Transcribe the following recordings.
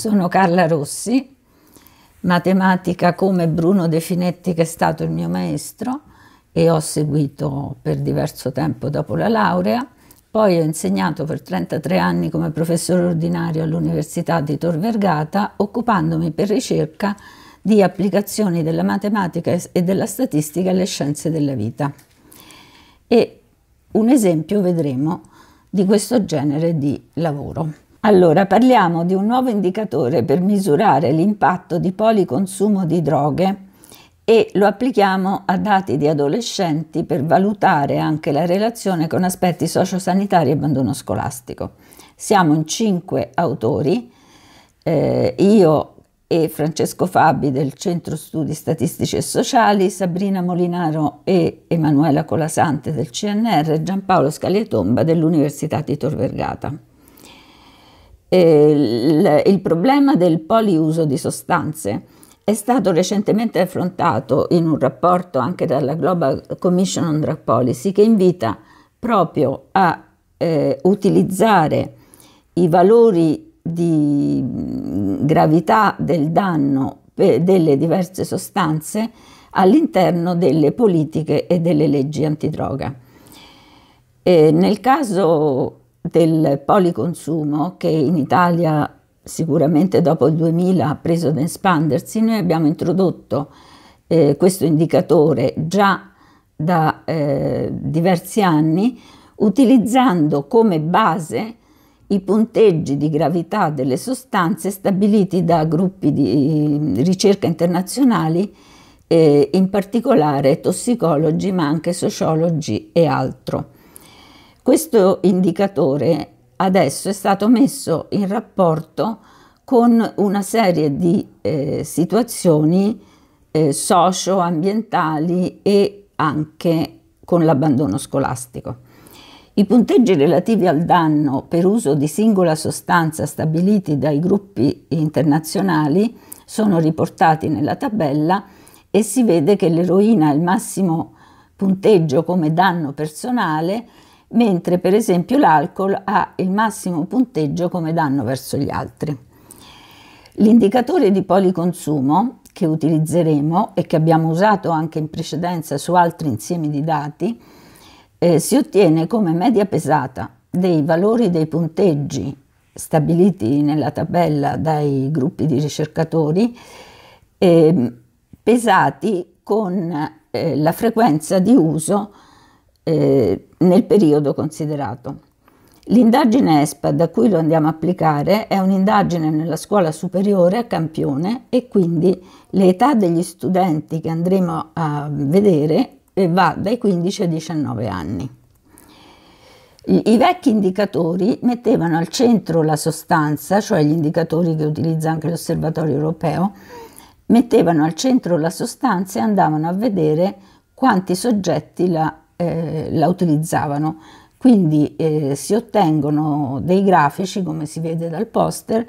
Sono Carla Rossi, matematica come Bruno De Finetti che è stato il mio maestro e ho seguito per diverso tempo dopo la laurea. Poi ho insegnato per 33 anni come professore ordinario all'Università di Tor Vergata, occupandomi per ricerca di applicazioni della matematica e della statistica alle scienze della vita. E un esempio vedremo di questo genere di lavoro. Allora, parliamo di un nuovo indicatore per misurare l'impatto di policonsumo di droghe e lo applichiamo a dati di adolescenti per valutare anche la relazione con aspetti sociosanitari e abbandono scolastico. Siamo in cinque autori, eh, io e Francesco Fabi del Centro Studi Statistici e Sociali, Sabrina Molinaro e Emanuela Colasante del CNR, Giampaolo Scaglietomba dell'Università di Tor Vergata. Eh, il, il problema del poliuso di sostanze è stato recentemente affrontato in un rapporto anche dalla Global Commission on Drug Policy che invita proprio a eh, utilizzare i valori di mm, gravità del danno delle diverse sostanze all'interno delle politiche e delle leggi antidroga. E eh, nel caso del policonsumo che in Italia sicuramente dopo il 2000 ha preso ad espandersi, noi abbiamo introdotto eh, questo indicatore già da eh, diversi anni utilizzando come base i punteggi di gravità delle sostanze stabiliti da gruppi di mm, ricerca internazionali, eh, in particolare tossicologi ma anche sociologi e altro. Questo indicatore adesso è stato messo in rapporto con una serie di eh, situazioni eh, socio-ambientali e anche con l'abbandono scolastico. I punteggi relativi al danno per uso di singola sostanza stabiliti dai gruppi internazionali sono riportati nella tabella e si vede che l'eroina ha il massimo punteggio come danno personale mentre per esempio l'alcol ha il massimo punteggio come danno verso gli altri. L'indicatore di policonsumo che utilizzeremo e che abbiamo usato anche in precedenza su altri insiemi di dati eh, si ottiene come media pesata dei valori dei punteggi stabiliti nella tabella dai gruppi di ricercatori eh, pesati con eh, la frequenza di uso eh, nel periodo considerato. L'indagine ESPA da cui lo andiamo a applicare è un'indagine nella scuola superiore a campione e quindi l'età degli studenti che andremo a vedere eh, va dai 15 ai 19 anni. I vecchi indicatori mettevano al centro la sostanza, cioè gli indicatori che utilizza anche l'osservatorio europeo, mettevano al centro la sostanza e andavano a vedere quanti soggetti la eh, la utilizzavano. Quindi eh, si ottengono dei grafici, come si vede dal poster,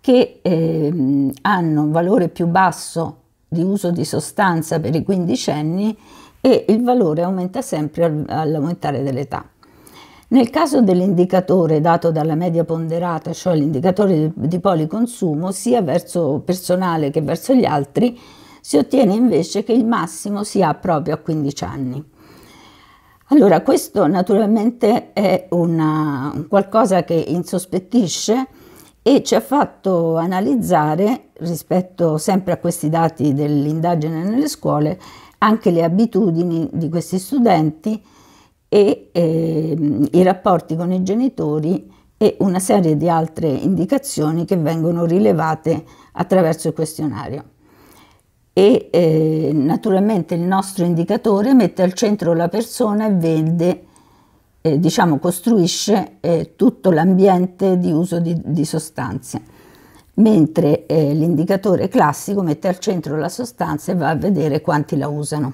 che eh, hanno un valore più basso di uso di sostanza per i quindicenni e il valore aumenta sempre all'aumentare dell'età. Nel caso dell'indicatore dato dalla media ponderata, cioè l'indicatore di policonsumo, sia verso personale che verso gli altri, si ottiene invece che il massimo si ha proprio a 15 anni. Allora, questo naturalmente è una, qualcosa che insospettisce e ci ha fatto analizzare, rispetto sempre a questi dati dell'indagine nelle scuole, anche le abitudini di questi studenti e eh, i rapporti con i genitori e una serie di altre indicazioni che vengono rilevate attraverso il questionario e eh, naturalmente il nostro indicatore mette al centro la persona e vede, eh, diciamo, costruisce eh, tutto l'ambiente di uso di, di sostanze mentre eh, l'indicatore classico mette al centro la sostanza e va a vedere quanti la usano.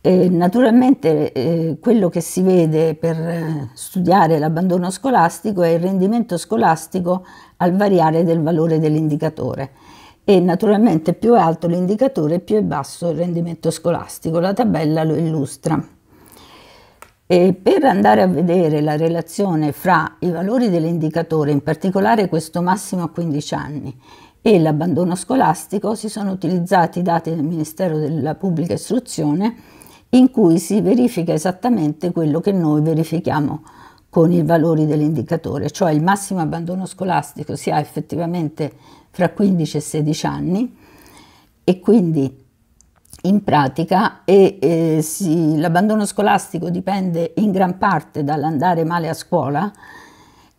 Eh, naturalmente eh, quello che si vede per eh, studiare l'abbandono scolastico è il rendimento scolastico al variare del valore dell'indicatore e naturalmente più è alto l'indicatore più è basso il rendimento scolastico, la tabella lo illustra. E per andare a vedere la relazione fra i valori dell'indicatore, in particolare questo massimo a 15 anni, e l'abbandono scolastico si sono utilizzati i dati del Ministero della Pubblica Istruzione in cui si verifica esattamente quello che noi verifichiamo con i valori dell'indicatore, cioè il massimo abbandono scolastico si ha effettivamente fra 15 e 16 anni e quindi in pratica e, eh, sì, l'abbandono scolastico dipende in gran parte dall'andare male a scuola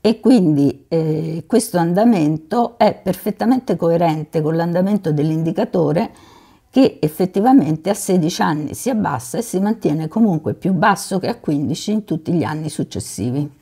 e quindi eh, questo andamento è perfettamente coerente con l'andamento dell'indicatore che effettivamente a 16 anni si abbassa e si mantiene comunque più basso che a 15 in tutti gli anni successivi.